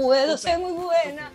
puedo ser muy buena.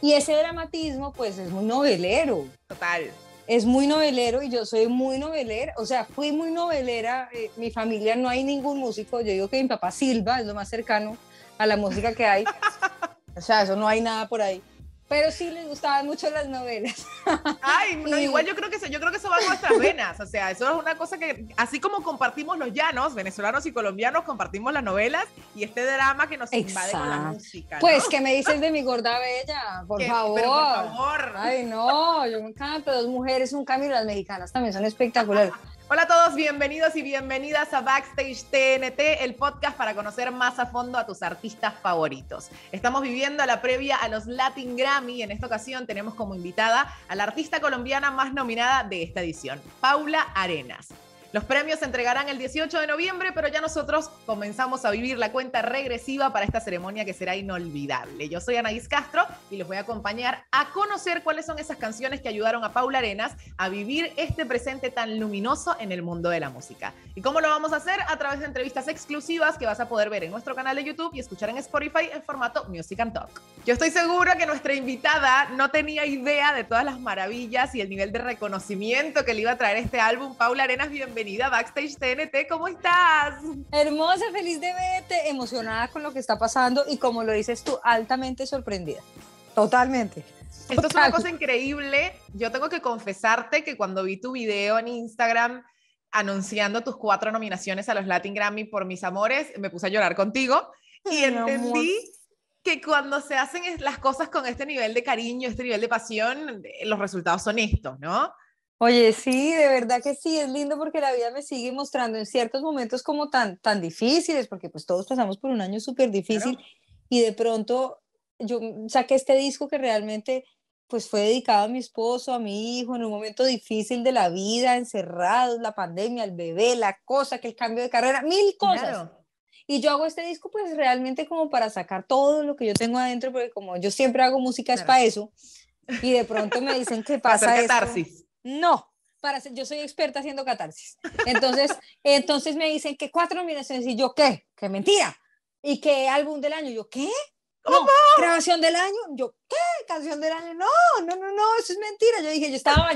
Y ese dramatismo, pues, es muy novelero. Total. Es muy novelero y yo soy muy novelera, o sea, fui muy novelera. Eh, mi familia no hay ningún músico. Yo digo que mi papá Silva es lo más cercano a la música que hay. o sea, eso no hay nada por ahí pero sí les gustaban mucho las novelas. Ay, igual yo creo que eso, yo creo que eso va a nuestras venas, o sea, eso es una cosa que así como compartimos los llanos, venezolanos y colombianos compartimos las novelas y este drama que nos invade con la música. Pues que me dices de mi gorda bella, por favor. por favor. Ay, no, yo me encanta. dos mujeres, un camino, las mexicanas también son espectaculares. Hola a todos, bienvenidos y bienvenidas a Backstage TNT, el podcast para conocer más a fondo a tus artistas favoritos. Estamos viviendo la previa a los Latin Grammy. y En esta ocasión tenemos como invitada a la artista colombiana más nominada de esta edición, Paula Arenas. Los premios se entregarán el 18 de noviembre, pero ya nosotros comenzamos a vivir la cuenta regresiva para esta ceremonia que será inolvidable. Yo soy Anaís Castro y los voy a acompañar a conocer cuáles son esas canciones que ayudaron a Paula Arenas a vivir este presente tan luminoso en el mundo de la música. ¿Y cómo lo vamos a hacer? A través de entrevistas exclusivas que vas a poder ver en nuestro canal de YouTube y escuchar en Spotify en formato Music and Talk. Yo estoy segura que nuestra invitada no tenía idea de todas las maravillas y el nivel de reconocimiento que le iba a traer este álbum. Paula Arenas, bienvenida bienvenida a Backstage TNT. ¿Cómo estás? Hermosa, feliz de verte, emocionada con lo que está pasando y como lo dices tú, altamente sorprendida. Totalmente. Esto es una cosa increíble. Yo tengo que confesarte que cuando vi tu video en Instagram anunciando tus cuatro nominaciones a los Latin Grammy por Mis Amores, me puse a llorar contigo y entendí que cuando se hacen las cosas con este nivel de cariño, este nivel de pasión, los resultados son estos, ¿no? Oye, sí, de verdad que sí, es lindo porque la vida me sigue mostrando en ciertos momentos como tan, tan difíciles, porque pues todos pasamos por un año súper difícil y de pronto yo saqué este disco que realmente pues fue dedicado a mi esposo, a mi hijo, en un momento difícil de la vida, encerrado, la pandemia, el bebé, la cosa, que el cambio de carrera, mil cosas. Y yo hago este disco pues realmente como para sacar todo lo que yo tengo adentro, porque como yo siempre hago música es para eso, y de pronto me dicen que pasa esto no, para yo soy experta haciendo catarsis. Entonces, entonces me dicen que cuatro nominaciones y yo qué, qué mentira. Y qué álbum del año, yo qué. ¿Cómo? grabación del año, yo qué, canción del año, no, no, no, no, eso es mentira. Yo dije, yo estaba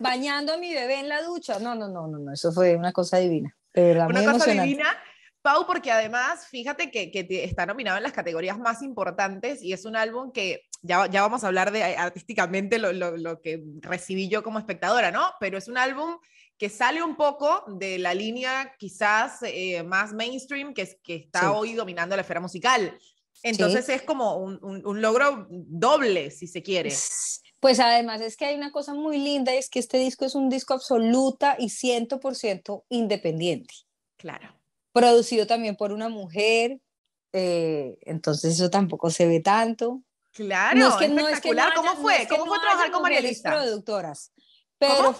bañando a mi bebé en la ducha. No, no, no, no, no, eso fue una cosa divina. una cosa divina. Pau, porque además, fíjate que, que, está nominado en las categorías más importantes y es un álbum que ya, vamos a hablar de eh, artísticamente lo, que recibí yo como espectadora, ¿no? Pero es un álbum que sale un poco de la línea quizás eh, más mainstream que, que está hoy dominando la esfera musical. Entonces es como un, logro doble, si se quiere. Pues además es que hay una cosa muy linda, es que este disco es un disco absoluta y 100% independiente. Claro. Producido también por una mujer, eh, entonces eso tampoco se ve tanto. Claro, no que, No ¿Cómo fue? ¿Cómo fue trabajar con María productoras, pero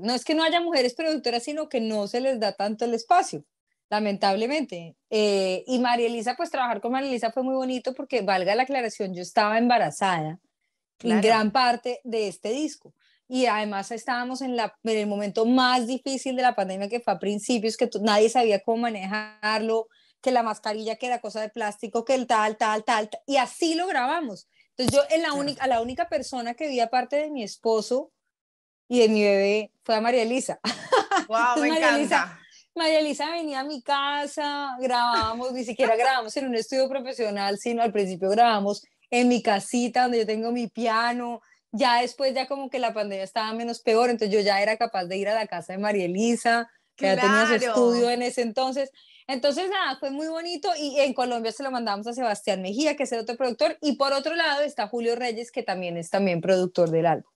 No es que no haya mujeres productoras, sino que no se les da tanto el espacio, lamentablemente. Eh, y María Elisa, pues trabajar con María Elisa fue muy bonito porque, valga la aclaración, yo estaba embarazada en gran parte de este disco. Y además estábamos en, la, en el momento más difícil de la pandemia, que fue a principios, que nadie sabía cómo manejarlo, que la mascarilla, que era cosa de plástico, que el tal, tal, tal, tal y así lo grabamos. Entonces yo en la única, a la única persona que vi aparte de mi esposo y de mi bebé fue a María Elisa. Wow, María encanta. Elisa, María Elisa venía a mi casa, grabábamos, ni siquiera grabamos en un estudio profesional, sino al principio grabamos en mi casita donde yo tengo mi piano. Ya después, ya como que la pandemia estaba menos peor, entonces yo ya era capaz de ir a la casa de María Elisa, que ya tenía su estudio en ese entonces. Entonces, nada, fue muy bonito y en Colombia se lo mandamos a Sebastián Mejía, que es el otro productor, y por otro lado está Julio Reyes, que también es también productor del álbum.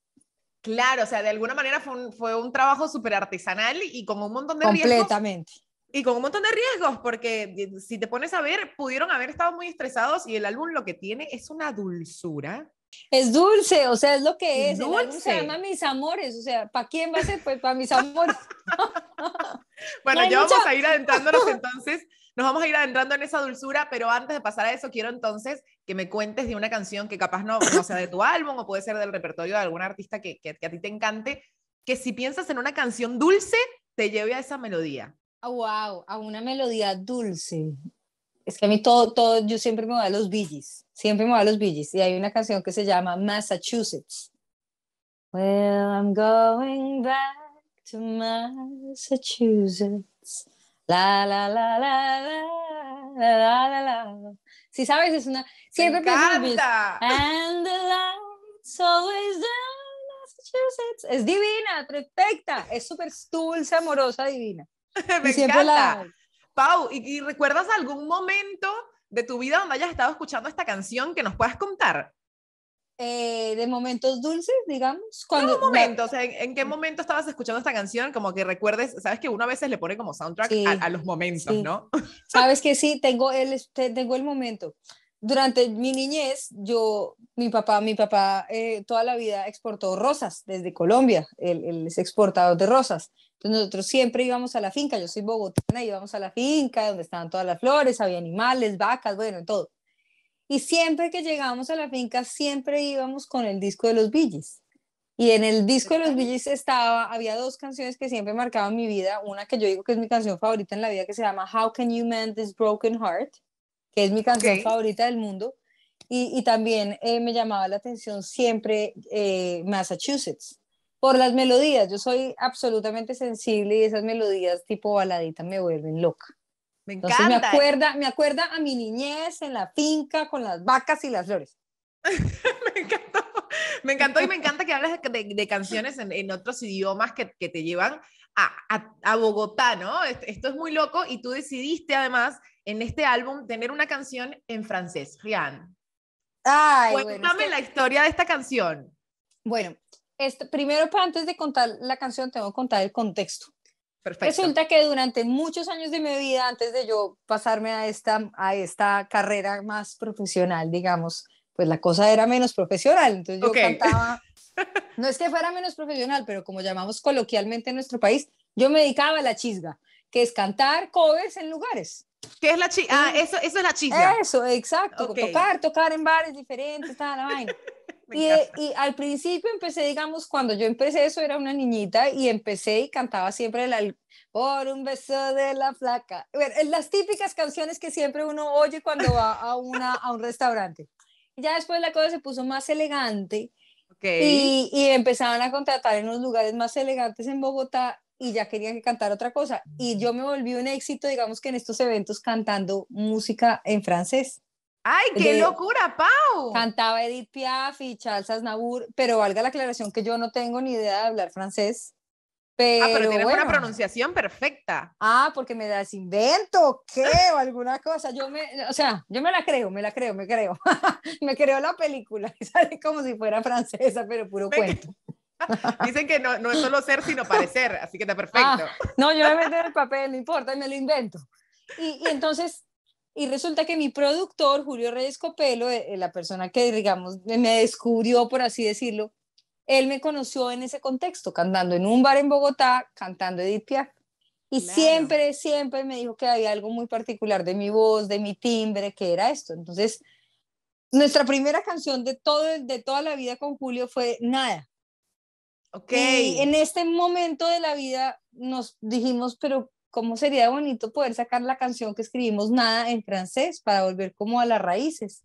Claro, o sea, de alguna manera fue un, fue un trabajo súper artesanal y con un montón de Completamente. y con un montón de riesgos, porque eh, si te pones a ver, pudieron haber estado muy estresados y el álbum lo que tiene es una dulzura. Es dulce, o sea, es lo que es. Dulce. se llama Mis Amores, o sea, ¿para quién va a ser? Pues para mis amores. bueno, ya vamos a ir adentrándonos entonces, nos vamos a ir adentrando en esa dulzura, pero antes de pasar a eso, quiero entonces que me cuentes de una canción que capaz no, sea de tu álbum o puede ser del repertorio de algún artista que, a ti te encante, que si piensas en una canción dulce, te lleve a esa melodía. wow, ah, a una melodía dulce. Es que a mí todo, todo, yo siempre me voy a los Billys, siempre me voy a los Billys. Y hay una canción que se llama Massachusetts. Well, I'm going back to Massachusetts. La, la, la, la, la, la, la, la. Si sabes, es una... Siempre me encanta. And the lights always down Massachusetts. Es divina, perfecta. Es súper dulce, amorosa, divina. me siempre encanta. La, Pau, ¿y, recuerdas algún momento de tu vida donde hayas estado escuchando esta canción que nos puedas contar? Eh, de momentos dulces, digamos. Cuando momentos, ¿en, qué momento estabas escuchando esta canción? Como que recuerdes, sabes que uno a veces le pone como soundtrack a, los momentos, ¿no? Sabes que sí, tengo el, este, tengo el momento durante mi niñez, yo, mi papá, mi papá eh, toda la vida exportó rosas desde Colombia, él, él, es exportador de rosas. Entonces nosotros siempre íbamos a la finca, yo soy bogotana, íbamos a la finca donde estaban todas las flores, había animales, vacas, bueno, todo. Y siempre que llegábamos a la finca, siempre íbamos con el disco de los Billys. Y en el disco de los Billys estaba, había dos canciones que siempre marcaban mi vida. Una que yo digo que es mi canción favorita en la vida, que se llama How Can You Mend This Broken Heart, que es mi canción favorita del mundo. Y, también eh, me llamaba la atención siempre eh, Massachusetts por las melodías. Yo soy absolutamente sensible y esas melodías tipo baladita me vuelven loca. Me encanta. me acuerda, me acuerda a mi niñez en la finca con las vacas y las flores. me encantó, me encantó y me encanta que hables de, canciones en, otros idiomas que, te llevan a, Bogotá, ¿no? Esto es muy loco y tú decidiste además en este álbum tener una canción en francés, Rian. Ay, Cuéntame la historia de esta canción. Bueno, este, primero, para antes de contar la canción, tengo que contar el contexto. Resulta que durante muchos años de mi vida, antes de yo pasarme a esta, a esta carrera más profesional, digamos, pues la cosa era menos profesional. Entonces yo cantaba, no es que fuera menos profesional, pero como llamamos coloquialmente en nuestro país, yo me dedicaba a la chisga, que es cantar covers en lugares. ¿Qué es la chisga? Ah, eso, eso es la chisga. Eso, exacto. Tocar, tocar en bares diferentes, tal, la vaina y, al principio empecé, digamos, cuando yo empecé eso era una niñita y empecé y cantaba siempre la, por un beso de la flaca. las típicas canciones que siempre uno oye cuando va a, una, a un restaurante. Ya después la cosa se puso más elegante y, y empezaban a contratar en los lugares más elegantes en Bogotá y ya querían cantar otra cosa. Y yo me volví un éxito, digamos que en estos eventos cantando música en francés. ¡Ay, qué locura, Pau! Cantaba Edith Piaf y Charles Nabur, pero valga la aclaración que yo no tengo ni idea de hablar francés. Ah, pero, ah, pero tienes una pronunciación perfecta. Ah, porque me das invento, ¿qué? O alguna cosa. Yo me, o sea, yo me la creo, me la creo, me creo. me creo la película y sale como si fuera francesa, pero puro cuento. Dicen que no, no, es solo ser, sino parecer, así que está ah, perfecto. no, yo me meto en el papel, no importa, me lo invento. Y, y entonces y resulta que mi productor, Julio Reyes Copelo, eh, eh, la persona que, digamos, me descubrió, por así decirlo, él me conoció en ese contexto, cantando en un bar en Bogotá, cantando Edith Piaf. Y siempre, siempre me dijo que había algo muy particular de mi voz, de mi timbre, que era esto. Entonces, nuestra primera canción de, todo, de toda la vida con Julio fue Nada. Ok. en este momento de la vida nos dijimos, pero cómo sería bonito poder sacar la canción que escribimos nada en francés para volver como a las raíces.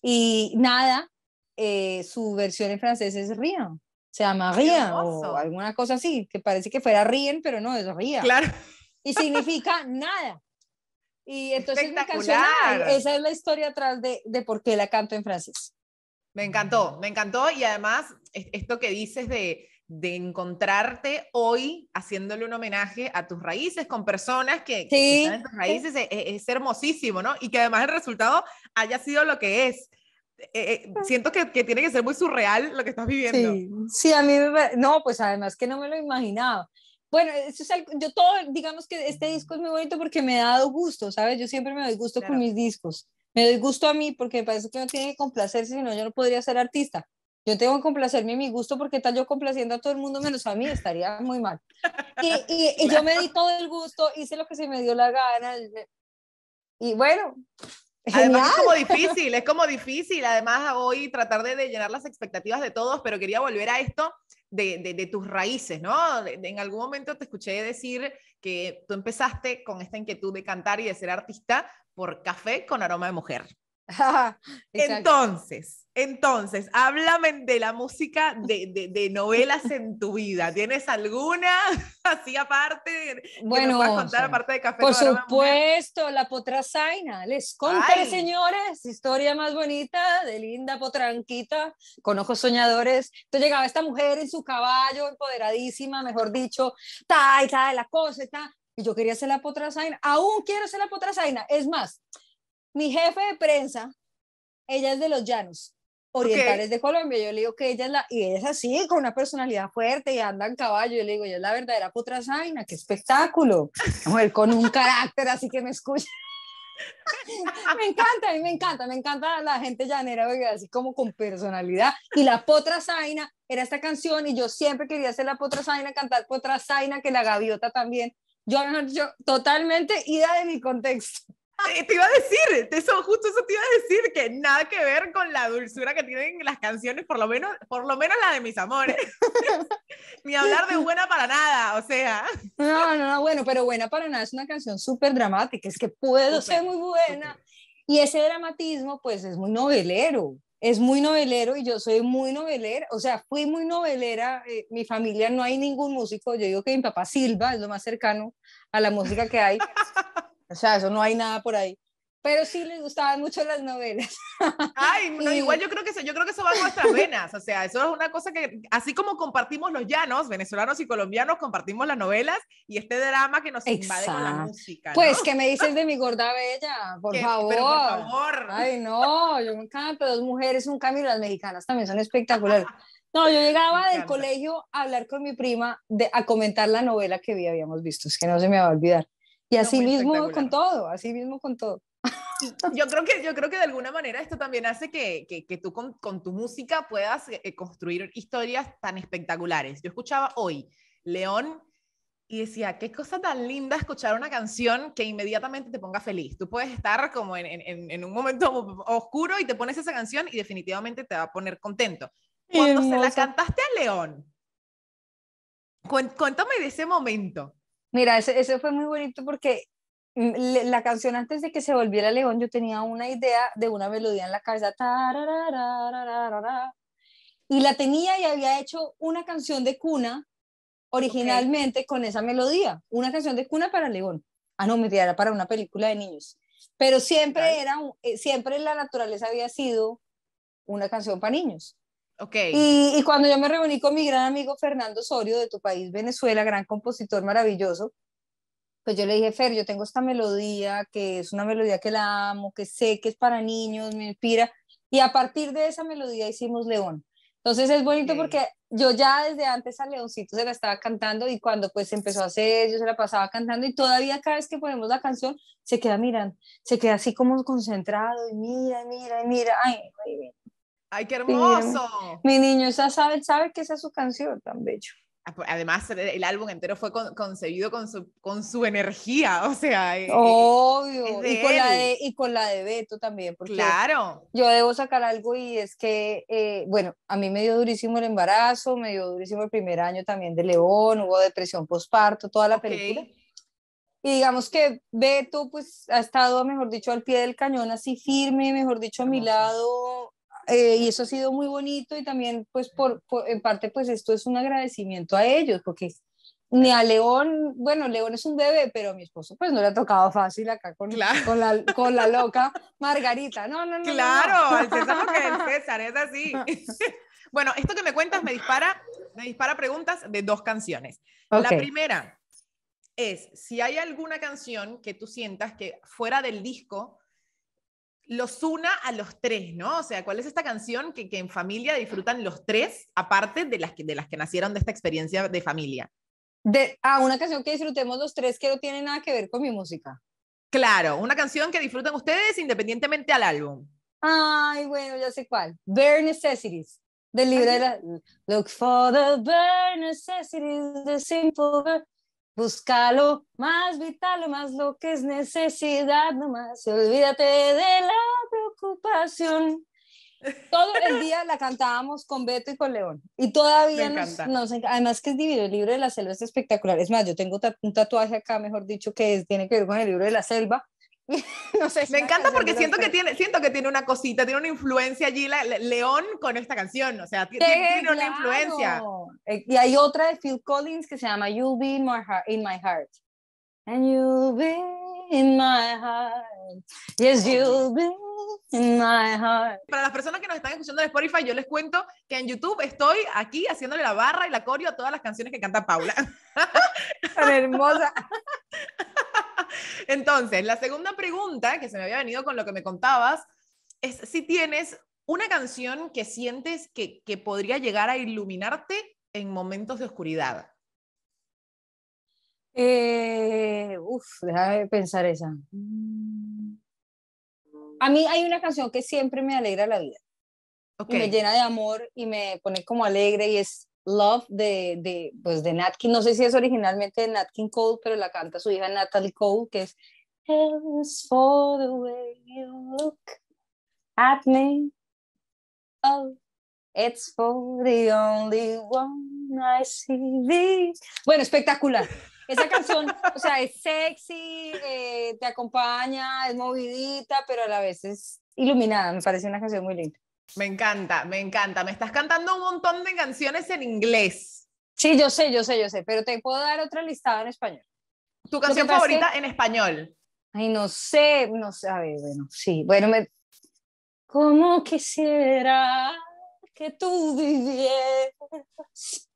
Y nada, eh, su versión en francés es Rien, se llama Rien o alguna cosa así, que parece que fuera Rien, pero no, es Rien. Claro. Y significa nada. Y entonces canción, esa es la historia atrás de, de por qué la canto en francés. Me encantó, me encantó y además esto que dices de de encontrarte hoy haciéndole un homenaje a tus raíces con personas que, tus raíces e, e, es, hermosísimo, ¿no? Y que además el resultado haya sido lo que es. Eh, eh, siento que, tiene que ser muy surreal lo que estás viviendo. Sí, sí a mí no, pues además que no me lo imaginaba. Bueno, yo todo, digamos que este disco es muy bonito porque me ha dado gusto, ¿sabes? Yo siempre me doy gusto con mis discos. Me doy gusto a mí porque me parece que no tiene que complacerse, si no yo no podría ser artista. Yo tengo que complacerme y mi gusto porque tal yo complaciendo a todo el mundo menos a mí estaría muy mal. Y, yo me di todo el gusto, hice lo que se me dio la gana. Y bueno, es como difícil, es como difícil, además hoy tratar de, llenar las expectativas de todos, pero quería volver a esto de tus raíces, ¿no? en algún momento te escuché decir que tú empezaste con esta inquietud de cantar y de ser artista por café con aroma de mujer. entonces, entonces, háblame de la música de, de, novelas en tu vida. ¿Tienes alguna así aparte? Bueno, contar, por supuesto, la potrasaina. Les conté señores, historia más bonita de linda potranquita con ojos soñadores. Entonces llegaba esta mujer en su caballo, empoderadísima, mejor dicho, ta, y ta, de la cosa, Y yo quería ser la potrasaina. Aún quiero ser la potrasaina. Es más, mi jefe de prensa, ella es de los llanos orientales de Colombia. Yo le digo que ella es la, y es así, con una personalidad fuerte y anda en caballo. Yo le digo, ella es la verdadera potrasaina, Zaina, qué espectáculo. Mujer con un carácter así que me escucha. me encanta, a mí me encanta, me encanta la gente llanera, así como con personalidad. Y la potra Zaina era esta canción y yo siempre quería hacer la potra Zaina, cantar potra Zaina, que la gaviota también. Yo, yo totalmente ida de mi contexto te iba a decir, eso, justo eso te iba a decir, que nada que ver con la dulzura que tienen las canciones, por lo menos, por lo menos la de mis amores. Ni hablar de buena para nada, o sea. No, no, bueno, pero buena para nada es una canción súper dramática, es que puedo ser muy buena. Y ese dramatismo, pues, es muy novelero. Es muy novelero y yo soy muy novelera, o sea, fui muy novelera. Eh, mi familia no hay ningún músico, yo digo que mi papá Silva es lo más cercano a la música que hay. O sea, eso no hay nada por ahí. Pero sí les gustaban mucho las novelas. Ay, igual yo creo que eso, yo creo que eso va a nuestras venas. O sea, eso es una cosa que, así como compartimos los llanos, venezolanos y colombianos, compartimos las novelas y este drama que nos invade con la música. Pues, ¿qué me dices de mi gorda bella? Por favor. por favor. Ay, no, yo me encanta. Dos mujeres, un camino, las mexicanas también son espectaculares. No, yo llegaba del colegio a hablar con mi prima, de, a comentar la novela que vi, habíamos visto, es que no se me va a olvidar. Y así mismo con todo, así mismo con todo. Yo creo que, yo creo que de alguna manera esto también hace que, que, tú con, con, tu música puedas eh, eh, construir historias tan espectaculares. Yo escuchaba hoy León y decía, qué cosa tan linda escuchar una canción que inmediatamente te ponga feliz. Tú puedes estar como en, en, en un momento oscuro y te pones esa canción y definitivamente te va a poner contento. Cuando se la cantaste a León, cuéntame de ese momento. Mira, eso, fue muy bonito porque mm, la canción antes de que se volviera León, yo tenía una idea de una melodía en la cabeza. Y la tenía y había hecho una canción de cuna originalmente con esa melodía. Una canción de cuna para León. Ah, no, me era para una película de niños. Pero siempre, era, eh, siempre la naturaleza había sido una canción para niños. Y, cuando yo me reuní con mi gran amigo Fernando Sorio de tu país, Venezuela, gran compositor maravilloso, pues yo le dije, Fer, yo tengo esta melodía que es una melodía que la amo, que sé que es para niños, me inspira. Y a partir de esa melodía hicimos León. Entonces es bonito porque yo ya desde antes a Leoncito se la estaba cantando y cuando pues empezó a hacer, yo se la pasaba cantando y todavía cada vez que ponemos la canción se queda mirando, se queda así como concentrado y mira, mira, mira, ay, ay, ¡Ay, qué hermoso! mi niño ya sabe, sabe que esa es su canción, tan bello. Ah, pues, además, el álbum entero fue concebido con su, con su energía, o sea. Eh, eh, Obvio, y con, la de, y con, la de, Beto también. Porque claro. Yo debo sacar algo y es que, eh, bueno, a mí me dio durísimo el embarazo, me dio durísimo el primer año también de León, hubo depresión postparto, toda la película. Y digamos que Beto, pues, ha estado, mejor dicho, al pie del cañón, así firme, mejor dicho, a mi lado, eh, y eso ha sido muy bonito y también pues por, en parte pues esto es un agradecimiento a ellos porque ni a León, bueno, León es un bebé, pero a mi esposo pues no le ha tocado fácil acá con, la, con la, loca Margarita. No, no, no. Claro, empezamos el es así. bueno, esto que me cuentas me dispara, me dispara preguntas de dos canciones. La primera es, si hay alguna canción que tú sientas que fuera del disco los una a los tres, ¿no? O sea, ¿cuál es esta canción que, en familia disfrutan los tres, aparte de las, que, de las que nacieron de esta experiencia de familia? De, ah, una canción que disfrutemos los tres que no tiene nada que ver con mi música. Claro, una canción que disfrutan ustedes independientemente al álbum. Ay, bueno, ya sé cuál. Bare Necessities. Del libro de la... Look for the bare necessities, the simple... Busca más vital, lo más lo que es necesidad, nomás. Olvídate de la preocupación. Todo el día la cantábamos con Beto y con León. Y todavía nos, encanta, Además, que es divino el libro de la selva es espectacular. Es más, yo tengo un tatuaje acá, mejor dicho, que es, tiene que ver con el libro de la selva. no sé. me encanta porque siento que, tiene, siento que tiene una cosita, tiene una influencia allí, la, León con esta canción, o sea, tiene, una influencia. Eh, y hay otra de Phil Collins que se llama You'll Be in My Heart. In my heart. And you'll be in my heart. Yes, you'll be in my heart. Para las personas que nos están escuchando en Spotify, yo les cuento que en YouTube estoy aquí haciéndole la barra y la coreo a todas las canciones que canta Paula. Tan hermosa. Entonces, la segunda pregunta que se me había venido con lo que me contabas es si tienes una canción que sientes que, podría llegar a iluminarte en momentos de oscuridad. Eh, uf, déjame pensar esa. A mí hay una canción que siempre me alegra la vida. Okay. me llena de amor y me pone como alegre y es Love de, de, pues de Nat King, no sé si es originalmente de Nat King Cole, pero la canta su hija Natalie Cole, que es for the way you look at me. Oh, it's for the only one I see. Bueno, espectacular. Esa canción, o sea, es sexy, eh, te acompaña, es movidita, pero a la vez es iluminada. Me parece una canción muy linda. Me encanta, me encanta. Me estás cantando un montón de canciones en inglés. Sí, yo sé, yo sé, yo sé, pero te puedo dar otra listada en español. ¿Tu canción favorita en español? Ay, no sé, no sé, a ver, bueno, sí, bueno, me... ¿Cómo quisiera que tú vivieras?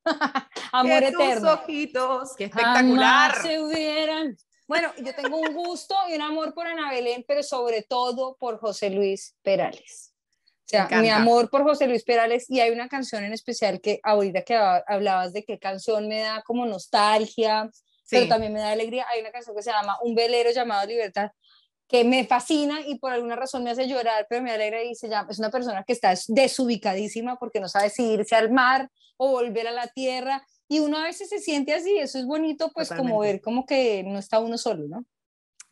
Amor que Tus ojitos, qué espectacular. se hubieran... Bueno, yo tengo un gusto y un amor por Ana Belén, pero sobre todo por José Luis Perales. O sea, mi amor por José Luis Perales y hay una canción en especial que ahorita que hablabas de qué canción me da como nostalgia, pero también me da alegría. Hay una canción que se llama Un velero llamado Libertad que me fascina y por alguna razón me hace llorar, pero me alegra y se llama, es una persona que está desubicadísima porque no sabe si irse al mar o volver a la tierra y uno a veces se siente así, eso es bonito pues como ver como que no está uno solo, ¿no?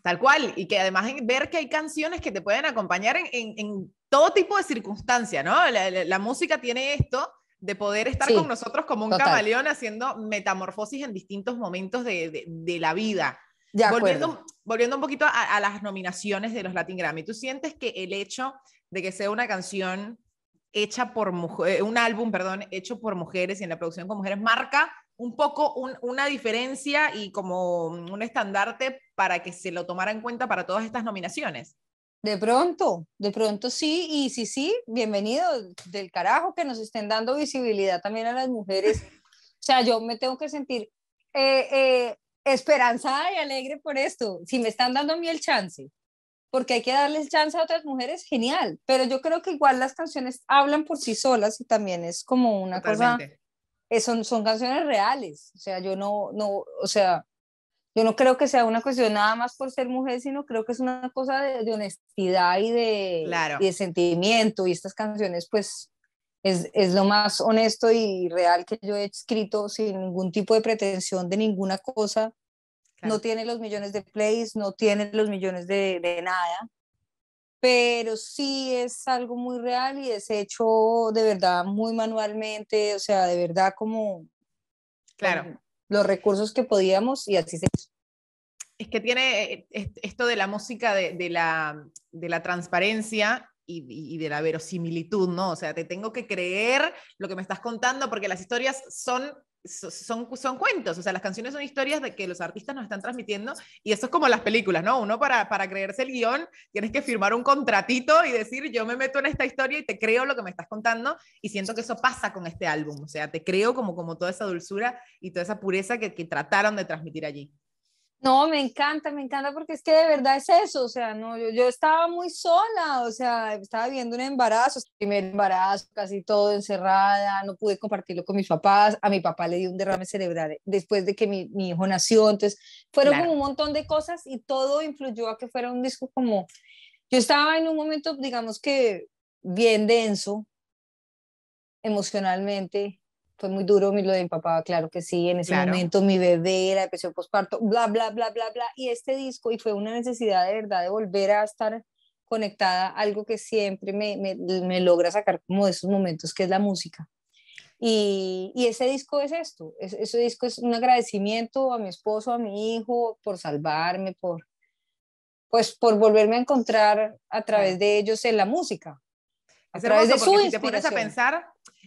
Tal cual, y que además ver que hay canciones que te pueden acompañar en todo tipo de circunstancia, ¿no? La, música tiene esto de poder estar con nosotros como un camaleón haciendo metamorfosis en distintos momentos de, la vida. volviendo, volviendo, un poquito a, las nominaciones de los Latin Grammy, ¿tú sientes que el hecho de que sea una canción hecha por mujeres, eh, un álbum, perdón, hecho por mujeres y en la producción con mujeres, marca un poco una diferencia y como un estandarte para que se lo tomara en cuenta para todas estas nominaciones? De pronto, de pronto sí, y sí, sí, bienvenido del carajo que nos estén dando visibilidad también a las mujeres. O sea, yo me tengo que sentir eh, eh, esperanzada y alegre por esto. Si me están dando a mí el chance, porque hay que darles chance a otras mujeres, genial. Pero yo creo que igual las canciones hablan por sí solas y también es como una cosa. Eh, son, son canciones reales. O sea, yo no, no, o sea, yo no creo que sea una cuestión nada más por ser mujer, sino creo que es una cosa de, honestidad y de, sentimiento. Y estas canciones, pues, es, lo más honesto y real que yo he escrito sin ningún tipo de pretensión de ninguna cosa. No tiene los millones de plays, no tiene los millones de, nada, pero sí es algo muy real y es hecho de verdad muy manualmente, o sea, de verdad como... Claro los recursos que podíamos y así se Es que tiene eh, esto de la música de, la, de la transparencia y, y, de la verosimilitud, ¿no? O sea, te tengo que creer lo que me estás contando porque las historias son son, son cuentos, o sea, las canciones son historias de que los artistas nos están transmitiendo y eso es como las películas, ¿no? Uno para, para creerse el guión tienes que firmar un contratito y decir, yo me meto en esta historia y te creo lo que me estás contando y siento que eso pasa con este álbum, o sea, te creo como, como toda esa dulzura y toda esa pureza que trataron de transmitir allí. No, me encanta, me encanta porque es que de verdad es eso, o sea, no, yo, estaba muy sola, o sea, estaba viviendo un embarazo, primer embarazo, casi todo encerrada, no pude compartirlo con mis papás, a mi papá le dio un derrame cerebral después de que mi, hijo nació, entonces fueron como un montón de cosas y todo influyó a que fuera un disco como, yo estaba en un momento, digamos que bien denso emocionalmente, fue muy duro mi lo de mi papá, claro que sí, en ese momento mi bebé, la depresión postparto, bla, bla, bla, bla, bla, y este disco, y fue una necesidad de verdad de volver a estar conectada, algo que siempre me, me, me logra sacar como de esos momentos, que es la música. Y, y ese disco es esto, ese disco es un agradecimiento a mi esposo, a mi hijo, por salvarme, por, pues, por volverme a encontrar a través de ellos en la música. A través de su inspiración. te a pensar,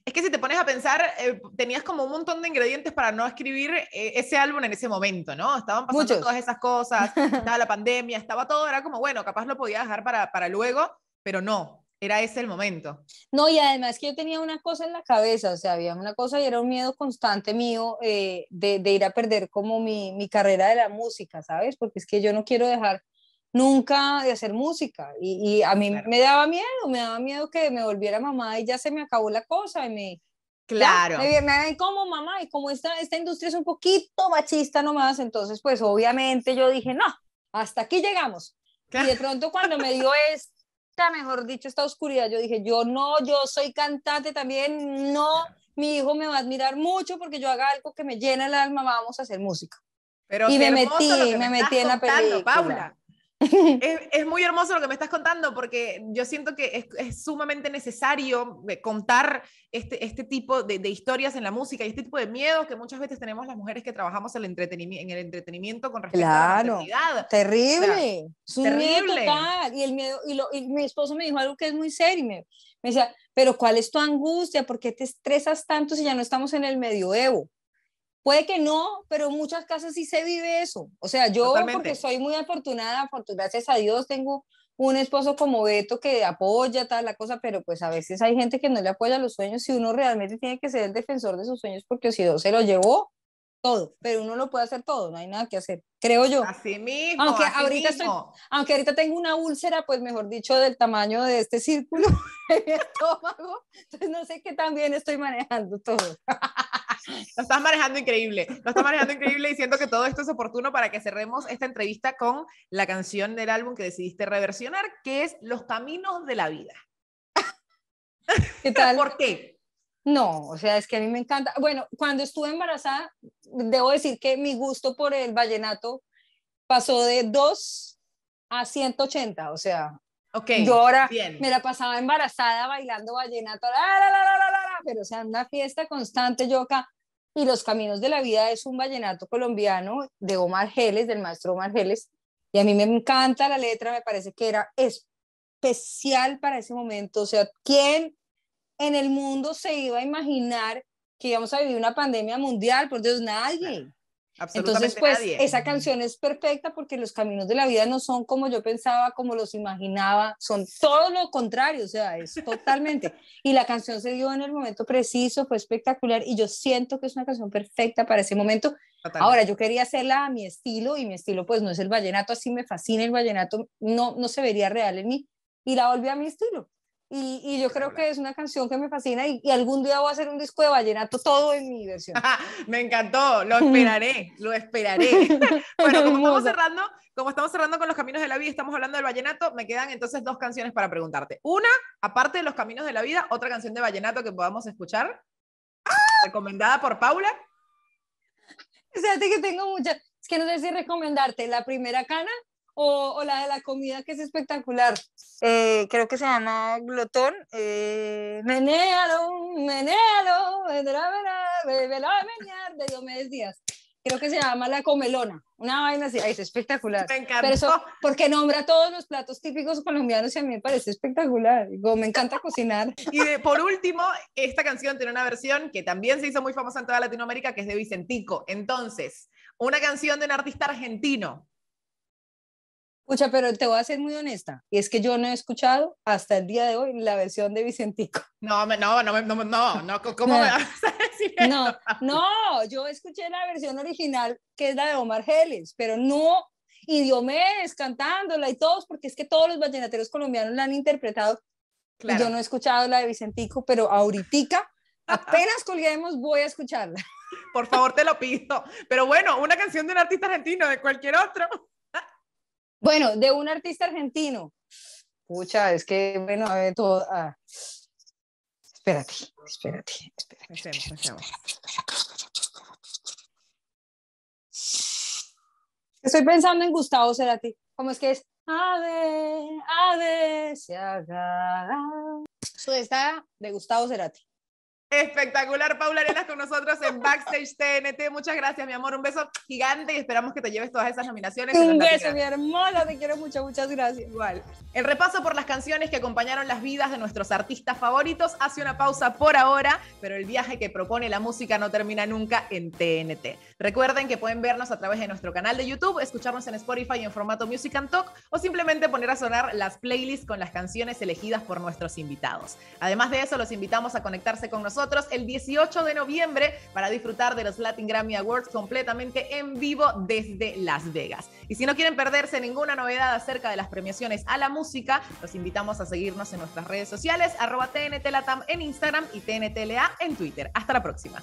es que si te pones a pensar, eh, tenías como un montón de ingredientes para no escribir eh, ese álbum en ese momento, ¿no? Estaban pasando todas esas cosas, estaba la pandemia, estaba todo, era como, bueno, capaz lo podía dejar para, luego, pero no, era ese el momento. No, y además que yo tenía una cosa en la cabeza, o sea, había una cosa y era un miedo constante mío eh, de, ir a perder como mi, mi carrera de la música, ¿sabes? Porque es que yo no quiero dejar nunca de hacer música. Y, a mí me daba miedo, me daba miedo que me volviera mamá y ya se me acabó la cosa. Y me, claro. me, como mamá y como esta, esta industria es un poquito machista nomás, entonces pues obviamente yo dije, no, hasta aquí llegamos. Y de pronto cuando me dio esta, mejor dicho, esta oscuridad, yo dije, yo no, yo soy cantante también, no, mi hijo me va a admirar mucho porque yo haga algo que me llena el alma, vamos a hacer música. Pero y me metí, me, metí en la película. es, muy hermoso lo que me estás contando porque yo siento que es, sumamente necesario eh, contar este, este tipo de, historias en la música y este tipo de miedos que muchas veces tenemos las mujeres que trabajamos en el entretenimiento con respecto a la Terrible, Claro, terrible, terrible. Y, el miedo, y, mi esposo me dijo algo que es muy serio. Me, me decía, pero ¿cuál es tu angustia? ¿Por qué te estresas tanto si ya no estamos en el medioevo? Puede que no, pero en muchas casas sí se vive eso. O sea, yo porque soy muy afortunada, por, gracias a Dios tengo un esposo como Beto que apoya tal la cosa, pero pues a veces hay gente que no le apoya los sueños y uno realmente tiene que ser el defensor de sus sueños porque si no se lo llevó todo, pero uno lo puede hacer todo, no hay nada que hacer, creo yo. Así mismo. Aunque, ahorita, Estoy, aunque ahorita tengo una úlcera, pues mejor dicho, del tamaño de este círculo en mi estómago, entonces no sé qué tan bien estoy manejando todo. lo estás manejando increíble, lo estás manejando increíble y siento que todo esto es oportuno para que cerremos esta entrevista con la canción del álbum que decidiste reversionar, que es Los Caminos de la Vida. ¿Qué tal? ¿Por qué? No, o sea, es que a mí me encanta. Bueno, cuando estuve embarazada, debo decir que mi gusto por el vallenato pasó de 2 a 180, o sea, Okay, yo ahora me la pasaba embarazada bailando vallenato, la, la, la, pero o sea, una fiesta constante yo acá. Y Los Caminos de la Vida es un vallenato colombiano de Omar Geles, del maestro Omar Y a mí me encanta la letra, me parece que era especial para ese momento. O sea, ¿quién en el mundo se iba a imaginar que íbamos a vivir una pandemia mundial? Por Dios, nadie. Entonces, pues esa canción es perfecta porque los caminos de la vida no son como yo pensaba, como los imaginaba, son todo lo contrario, o sea, es totalmente. y la canción se dio en el momento preciso, fue espectacular y yo siento que es una canción perfecta para ese momento. Ahora, yo quería hacerla a mi estilo y mi estilo pues no es el vallenato, así me fascina el vallenato, no, no se vería real en mí y la volví a mi estilo. Y, yo creo que es una canción que me fascina y, algún día voy a hacer un disco de vallenato todo en mi versión. me encantó, lo esperaré, lo esperaré. bueno, como estamos, cerrando, como estamos cerrando con los caminos de la vida, estamos hablando del vallenato, me quedan entonces dos canciones para preguntarte. Una, aparte de los caminos de la vida, otra canción de vallenato que podamos escuchar, ¡Ah! recomendada por Paula. Fíjate que tengo muchas, es que no sé si recomendarte la primera cana o, o la de la comida que es espectacular. Eh, creo que se llama Glotón. Eh, menéalo, menéalo, menear de Diomedes Díaz. Creo que se llama La Comelona. Una vaina así, es espectacular. Me encanta. Pero eso, porque nombra todos los platos típicos colombianos y a mí me parece espectacular. Digo, me encanta cocinar. Y por último, esta canción tiene una versión que también se hizo muy famosa en toda Latinoamérica, que es de Vicentico. Entonces, una canción de un artista argentino Escucha, pero te voy a ser muy honesta, y es que yo no he escuchado hasta el día de hoy la versión de Vicentico. No, no, no, no, no, no ¿cómo no. a No, no, yo escuché la versión original, que es la de Omar Geles, pero no, y Diomedes cantándola y todos, porque es que todos los vallenateros colombianos la han interpretado. Claro. yo no he escuchado la de Vicentico, pero ahorita, apenas colguemos, voy a escucharla. Por favor, te lo pido. Pero bueno, una canción de un artista argentino, de cualquier otro. Bueno, de un artista argentino. Pucha, es que, bueno, a ver, todo. Ah. Espérate, espérate, espérate. Estoy pensando en Gustavo Cerati. ¿Cómo es que es? Ave, ave, se agarra. Eso está de Gustavo Cerati. Espectacular, Paula Arenas con nosotros en Backstage TNT. Muchas gracias, mi amor. Un beso gigante y esperamos que te lleves todas esas nominaciones. Un beso, mi hermosa. Te quiero mucho. Muchas gracias. Igual. El repaso por las canciones que acompañaron las vidas de nuestros artistas favoritos hace una pausa por ahora, pero el viaje que propone la música no termina nunca en TNT. Recuerden que pueden vernos a través de nuestro canal de YouTube, escucharnos en Spotify en formato Music and Talk o simplemente poner a sonar las playlists con las canciones elegidas por nuestros invitados. Además de eso, los invitamos a conectarse con nosotros el 18 de noviembre para disfrutar de los Latin Grammy Awards completamente en vivo desde Las Vegas. Y si no quieren perderse ninguna novedad acerca de las premiaciones a la música, los invitamos a seguirnos en nuestras redes sociales, arroba TNTLATAM en Instagram y TNTLA en Twitter. Hasta la próxima.